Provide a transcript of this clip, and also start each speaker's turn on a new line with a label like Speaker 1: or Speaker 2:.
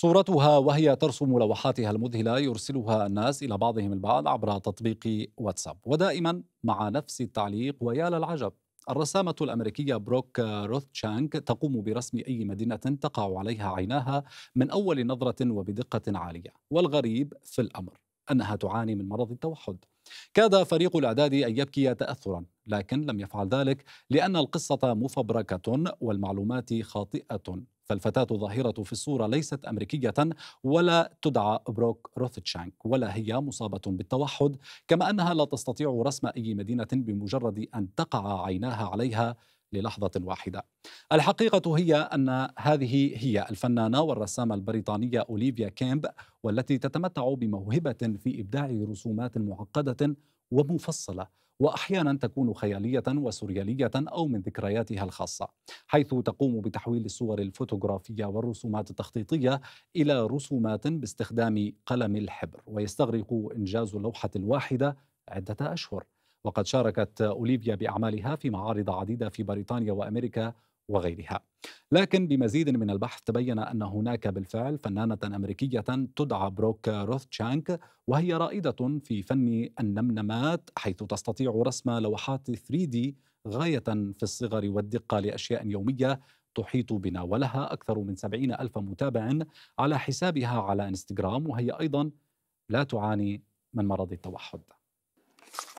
Speaker 1: صورتها وهي ترسم لوحاتها المذهلة يرسلها الناس إلى بعضهم البعض عبر تطبيق واتساب ودائما مع نفس التعليق ويا للعجب الرسامة الأمريكية بروك روثشانك تقوم برسم أي مدينة تقع عليها عيناها من أول نظرة وبدقة عالية والغريب في الأمر أنها تعاني من مرض التوحد كاد فريق الإعداد أن يبكي تأثرا لكن لم يفعل ذلك لأن القصة مفبركة والمعلومات خاطئة فالفتاة ظاهرة في الصورة ليست أمريكية ولا تدعى بروك روثتشانك ولا هي مصابة بالتوحد كما أنها لا تستطيع رسم أي مدينة بمجرد أن تقع عيناها عليها للحظة واحدة. الحقيقة هي أن هذه هي الفنانة والرسامة البريطانية أوليفيا كيمب والتي تتمتع بموهبة في إبداع رسومات معقدة ومفصلة واحيانا تكون خياليه وسورياليه او من ذكرياتها الخاصه حيث تقوم بتحويل الصور الفوتوغرافيه والرسومات التخطيطيه الى رسومات باستخدام قلم الحبر ويستغرق انجاز اللوحه الواحده عده اشهر وقد شاركت اوليفيا باعمالها في معارض عديده في بريطانيا وامريكا وغيرها لكن بمزيد من البحث تبين أن هناك بالفعل فنانة أمريكية تدعى بروك روثشانك وهي رائدة في فن النمنمات حيث تستطيع رسم لوحات 3D غاية في الصغر والدقة لأشياء يومية تحيط بنا ولها أكثر من 70 ألف متابع على حسابها على إنستغرام وهي أيضا لا تعاني من مرض التوحد